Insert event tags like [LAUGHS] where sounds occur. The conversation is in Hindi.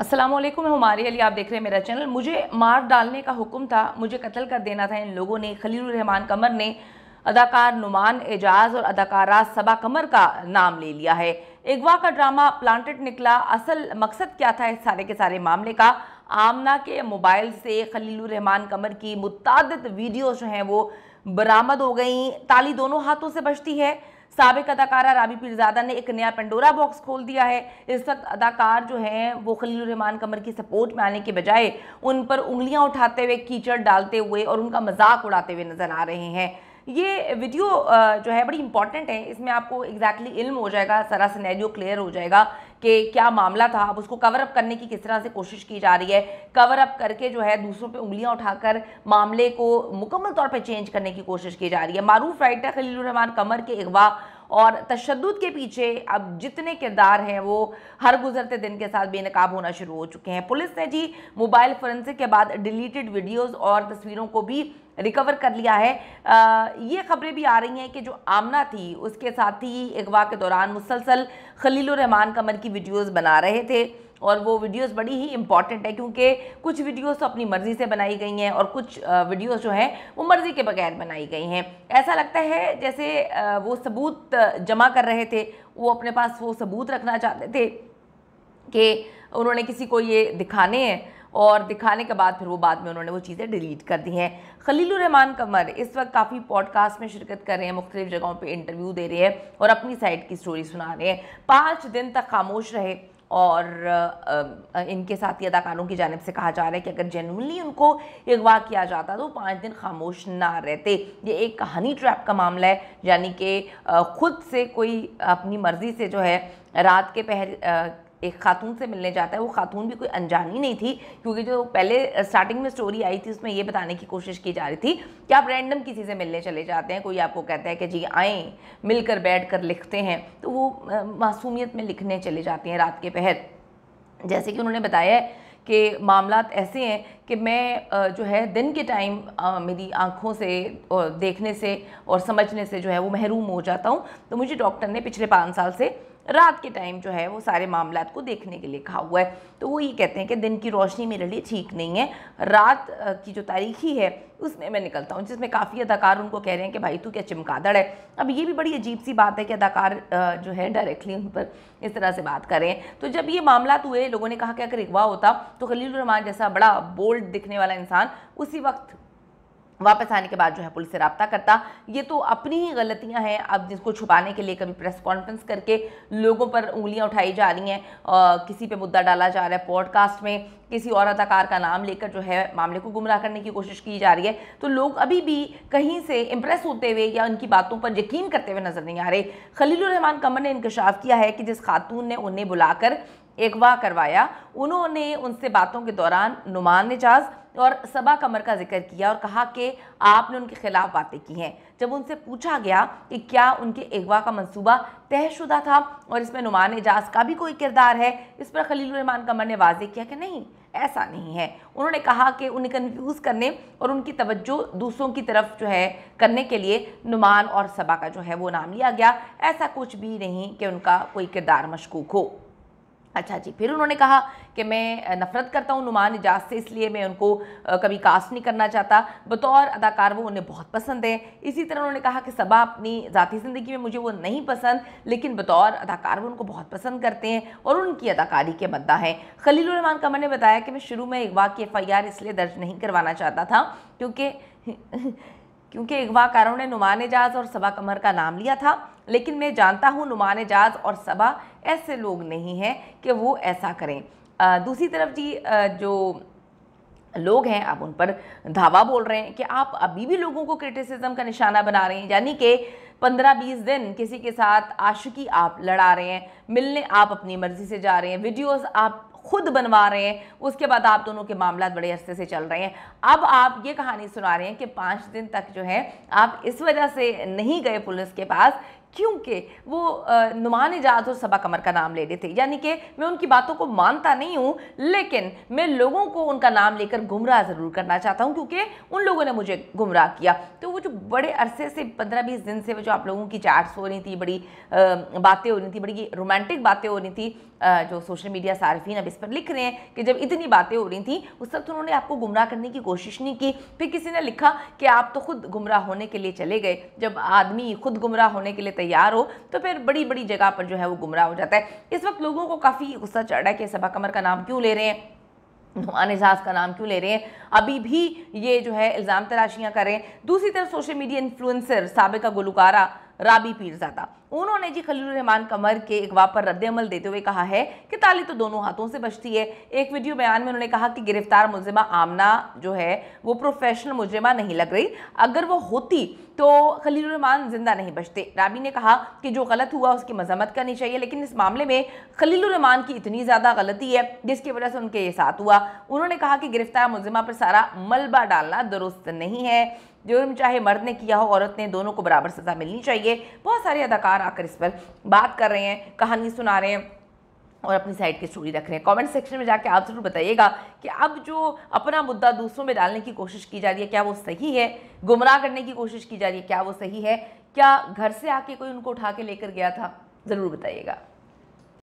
असलम मैं हमारी अली आप देख रहे हैं मेरा चैनल मुझे मार डालने का हुक्म था मुझे कत्ल कर देना था इन लोगों ने खलील रहमान कमर ने अदाकार नुमान एजाज और अदाकारा सबा कमर का नाम ले लिया है एगवा का ड्रामा प्लांटेड निकला असल मकसद क्या था इस सारे के सारे मामले का आमना के मोबाइल से खलील रहमान कमर की मुताद वीडियोज़ जो हैं वो बरामद हो गई ताली दोनों हाथों से बचती है सबक अदाकारा राबी पीरजादा ने एक नया पेंडोरा बॉक्स खोल दिया है इस वक्त अदाकार जो हैं वो खलीलरहमान कमर की सपोर्ट में आने के बजाय उन पर उंगलियां उठाते हुए कीचड़ डालते हुए और उनका मजाक उड़ाते हुए नजर आ रहे हैं ये वीडियो जो है बड़ी इंपॉर्टेंट है इसमें आपको एग्जैक्टली exactly इल्म हो जाएगा सारा सिनेरियो क्लियर हो जाएगा कि क्या मामला था अब उसको कवर अप करने की किस तरह से कोशिश की जा रही है कवर अप करके जो है दूसरों पे उंगलियां उठाकर मामले को मुकम्मल तौर पे चेंज करने की कोशिश की जा रही है मारूफ राइटर खलील रहमान कमर के अगवा और तशद के पीछे अब जितने किरदार हैं वो हर गुजरते दिन के साथ बेनकाब होना शुरू हो चुके हैं पुलिस ने जी मोबाइल फोरेंसिक के बाद डिलीटेड वीडियोज़ और तस्वीरों को भी रिकवर कर लिया है आ, ये खबरें भी आ रही हैं कि जो आमना थी उसके साथ ही अगवा के दौरान मुसलसल खलील रहमान कमर की वीडियोज़ बना रहे थे और वो वीडियोस बड़ी ही इंपॉर्टेंट है क्योंकि कुछ वीडियोस तो अपनी मर्ज़ी से बनाई गई हैं और कुछ वीडियोस जो हैं वो मर्ज़ी के बगैर बनाई गई हैं ऐसा लगता है जैसे वो सबूत जमा कर रहे थे वो अपने पास वो सबूत रखना चाहते थे कि उन्होंने किसी को ये दिखाने हैं और दिखाने के बाद फिर वो बाद में उन्होंने वो चीज़ें डिलीट कर दी हैं रहमान कमर इस वक्त काफ़ी पॉडकास्ट में शिरकत कर रहे हैं मुख्तलिफ जगहों पर इंटरव्यू दे रहे हैं और अपनी साइड की स्टोरी सुना रहे हैं पाँच दिन तक खामोश रहे और इनके साथ ही अदाकारों की जानब से कहा जा रहा है कि अगर जेनवनली उनको अगवा किया जाता तो पाँच दिन खामोश ना रहते ये एक कहानी ट्रैप का मामला है यानी कि ख़ुद से कोई अपनी मर्ज़ी से जो है रात के पहर एक खातून से मिलने जाता है वो खातून भी कोई अनजानी नहीं थी क्योंकि जो पहले स्टार्टिंग में स्टोरी आई थी उसमें ये बताने की कोशिश की जा रही थी कि आप रैंडम किसी से मिलने चले जाते हैं कोई आपको कहता है कि जी आएँ मिलकर बैठ कर लिखते हैं तो वो मासूमियत में लिखने चले जाते हैं रात के पहर जैसे कि उन्होंने बताया कि मामला ऐसे हैं कि मैं जो है दिन के टाइम मेरी आँखों से और देखने से और समझने से जो है वो महरूम हो जाता हूँ तो मुझे डॉक्टर ने पिछले पाँच साल से रात के टाइम जो है वो सारे मामला को देखने के लिए कहा हुआ है तो वो ये कहते हैं कि दिन की रोशनी मेरे लिए ठीक नहीं है रात की जो तारीखी है उसमें मैं निकलता हूँ जिसमें काफ़ी अदाकार उनको कह रहे हैं कि भाई तू क्या चमकादड़ है अब ये भी बड़ी अजीब सी बात है कि अदाकार जो है डायरेक्टली उन पर इस तरह से बात करें तो जब ये मामला हुए लोगों ने कहा कि अगर अगवा होता तो खलील जैसा बड़ा बोल्ड दिखने वाला इंसान उसी वक्त वापस आने के बाद जो है पुलिस से रबता करता ये तो अपनी ही गलतियां हैं अब जिसको छुपाने के लिए कभी प्रेस कॉन्फ्रेंस करके लोगों पर उंगलियां उठाई जा रही हैं किसी पे मुद्दा डाला जा रहा है पॉडकास्ट में किसी और अदाकार का नाम लेकर जो है मामले को गुमराह करने की कोशिश की जा रही है तो लोग अभी भी कहीं से इम्प्रेस होते हुए या उनकी बातों पर यकीन करते हुए नजर नहीं आ रहे खलीलरहमान कमर ने इंकशाफ किया है कि जिस खातून ने उन्हें बुलाकर एकवा करवाया उन्होंने उनसे बातों के दौरान नुमान एजाज़ और सबा कमर का जिक्र किया और कहा कि आपने उनके खिलाफ बातें की हैं जब उनसे पूछा गया कि क्या उनके अगवा का मंसूबा तयशुदा था और इसमें नुमान एजाज का भी कोई किरदार है इस पर खलील रहमान कमर ने वाजे किया कि नहीं ऐसा नहीं है उन्होंने कहा कि उन्हें कन्फ्यूज़ करने और उनकी तवज्जो दूसरों की तरफ जो है करने के लिए नुमान और सबा का जो है वो नाम लिया गया ऐसा कुछ भी नहीं कि उनका कोई किरदार मशकूक हो अच्छा जी फिर उन्होंने कहा कि मैं नफ़रत करता हूँ नुमान एजाज से इसलिए मैं उनको कभी कास्ट नहीं करना चाहता बतौर अदाकार वो उन्हें बहुत पसंद है इसी तरह उन्होंने कहा कि सबा अपनी ज़ाती ज़िंदगी में मुझे वो नहीं पसंद लेकिन बतौर अदाकार वो उनको बहुत पसंद करते हैं और उनकी अदाकारी के मद्दा खलील रमान कमर ने बताया कि मैं शुरू में अगवा की एफ़ इसलिए दर्ज नहीं करवाना चाहता था क्योंकि [LAUGHS] क्योंकि अगवाकारों ने नुमान एजाज और सबा कमर का नाम लिया था लेकिन मैं जानता हूँ नुमान एजाज और सबा ऐसे लोग नहीं हैं कि वो ऐसा करें दूसरी तरफ जी जो लोग हैं आप उन पर धावा बोल रहे हैं कि आप अभी भी लोगों को क्रिटिसिज्म का निशाना बना रहे हैं यानी कि पंद्रह बीस दिन किसी के साथ आशिकी आप लड़ा रहे हैं मिलने आप अपनी मर्ज़ी से जा रहे हैं वीडियोस आप खुद बनवा रहे हैं उसके बाद आप दोनों के मामला बड़े अरसे से चल रहे हैं अब आप ये कहानी सुना रहे हैं कि पाँच दिन तक जो है आप इस वजह से नहीं गए पुलिस के पास क्योंकि वो नुमान एजाज और सबा कमर का नाम ले रहे थे यानी कि मैं उनकी बातों को मानता नहीं हूँ लेकिन मैं लोगों को उनका नाम लेकर गुमराह ज़रूर करना चाहता हूँ क्योंकि उन लोगों ने मुझे गुमराह किया तो वो जो बड़े अरसे से पंद्रह बीस दिन से वो जो आप लोगों की चैट्स हो रही थी बड़ी बातें हो रही थी बड़ी रोमांटिक बातें हो रही थी जो सोशल मीडिया सार्फिन अब इस पर लिख रहे हैं कि जब इतनी बातें हो रही थी उस वक्त उन्होंने आपको गुमराह करने की कोशिश नहीं की फिर किसी ने लिखा कि आप तो खुद गुमराह होने के लिए चले गए जब आदमी खुद गुमराह होने के लिए तैयार हो तो फिर बड़ी बड़ी जगह पर जो है वो गुमराह हो जाता है इस वक्त लोगों को काफ़ी गुस्सा चढ़ रहा है कि सभा कमर का नाम क्यों ले रहे हैं नुमान एजाज का नाम क्यों ले रहे हैं अभी भी ये जो है इल्ज़ाम तराशियाँ कर रहे हैं दूसरी तरफ सोशल मीडिया इन्फ्लुंसर सबका गुलकारा राबी पीरजादा उन्होंने जी खलील रहमान कमर के अगवा पर रद्दमल देते हुए कहा है कि ताली तो दोनों हाथों से बचती है एक वीडियो बयान में उन्होंने कहा कि गिरफ्तार मुलजिमा आमना जो है वो प्रोफेशनल मुजरमा नहीं लग रही अगर वो होती तो खलील रहमान जिंदा नहीं बचते राबी ने कहा कि जो गलत हुआ उसकी मजम्मत करनी चाहिए लेकिन इस मामले में खलील रहमान की इतनी ज़्यादा गलती है जिसकी वजह से उनके ये साथ हुआ उन्होंने कहा कि गिरफ्तार मुलजिमा पर सारा मलबा डालना दुरुस्त नहीं है जुर्म चाहे मर्द ने किया हो औरत ने दोनों को बराबर सजा मिलनी चाहिए बहुत सारे अदाकार आकर इस पर बात कर रहे हैं कहानी सुना रहे हैं और अपनी साइड की स्टोरी रख रहे हैं कमेंट सेक्शन में जाके आप ज़रूर बताइएगा कि अब जो अपना मुद्दा दूसरों में डालने की कोशिश की जा रही है क्या वो सही है गुमराह करने की कोशिश की जा रही है क्या वो सही है क्या घर से आके कोई उनको उठा के लेकर गया था ज़रूर बताइएगा